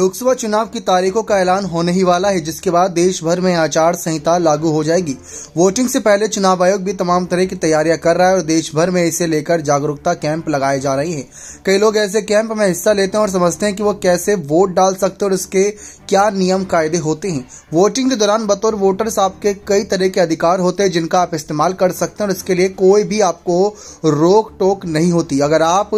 लोकसभा चुनाव की तारीखों का ऐलान होने ही वाला है जिसके बाद देश भर में आचार संहिता लागू हो जाएगी वोटिंग से पहले चुनाव आयोग भी तमाम तरह की तैयारियां कर रहा है और देश भर में इसे लेकर जागरूकता कैंप लगाए जा रहे हैं कई लोग ऐसे कैंप में हिस्सा लेते हैं और समझते हैं कि वो कैसे वोट डाल सकते और उसके क्या नियम कायदे होते हैं वोटिंग के दौरान बतौर वोटर्स आपके कई तरह के अधिकार होते हैं जिनका आप इस्तेमाल कर सकते हैं और इसके लिए कोई भी आपको रोक टोक नहीं होती अगर आप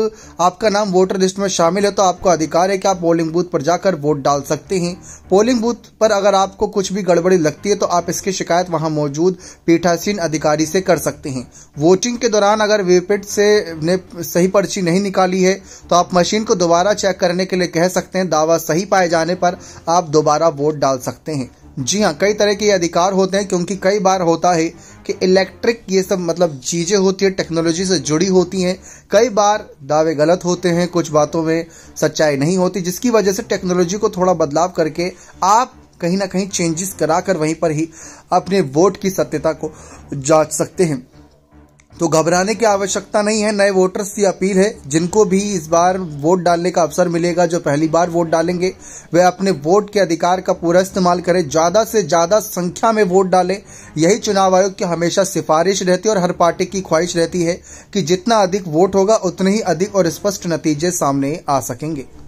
आपका नाम वोटर लिस्ट में शामिल है तो आपको अधिकार है कि आप पोलिंग बूथ पर जाकर जाकर वोट डाल सकते हैं पोलिंग बूथ पर अगर आपको कुछ भी गड़बड़ी लगती है तो आप इसकी शिकायत वहां मौजूद पीठासीन अधिकारी से कर सकते हैं वोटिंग के दौरान अगर वीपेट से ने सही पर्ची नहीं निकाली है तो आप मशीन को दोबारा चेक करने के लिए कह सकते हैं दावा सही पाए जाने पर आप दोबारा वोट डाल सकते हैं जी हाँ कई तरह के अधिकार होते हैं क्योंकि कई बार होता है कि इलेक्ट्रिक ये सब मतलब चीज़ें होती है टेक्नोलॉजी से जुड़ी होती हैं कई बार दावे गलत होते हैं कुछ बातों में सच्चाई नहीं होती जिसकी वजह से टेक्नोलॉजी को थोड़ा बदलाव करके आप कहीं ना कहीं चेंजेस कराकर वहीं पर ही अपने वोट की सत्यता को जांच सकते हैं तो घबराने की आवश्यकता नहीं है नए वोटर्स की अपील है जिनको भी इस बार वोट डालने का अवसर मिलेगा जो पहली बार वोट डालेंगे वे अपने वोट के अधिकार का पूरा इस्तेमाल करें ज्यादा से ज्यादा संख्या में वोट डालें यही चुनाव आयोग की हमेशा सिफारिश रहती है और हर पार्टी की ख्वाहिश रहती है कि जितना अधिक वोट होगा उतने ही अधिक और स्पष्ट नतीजे सामने आ सकेंगे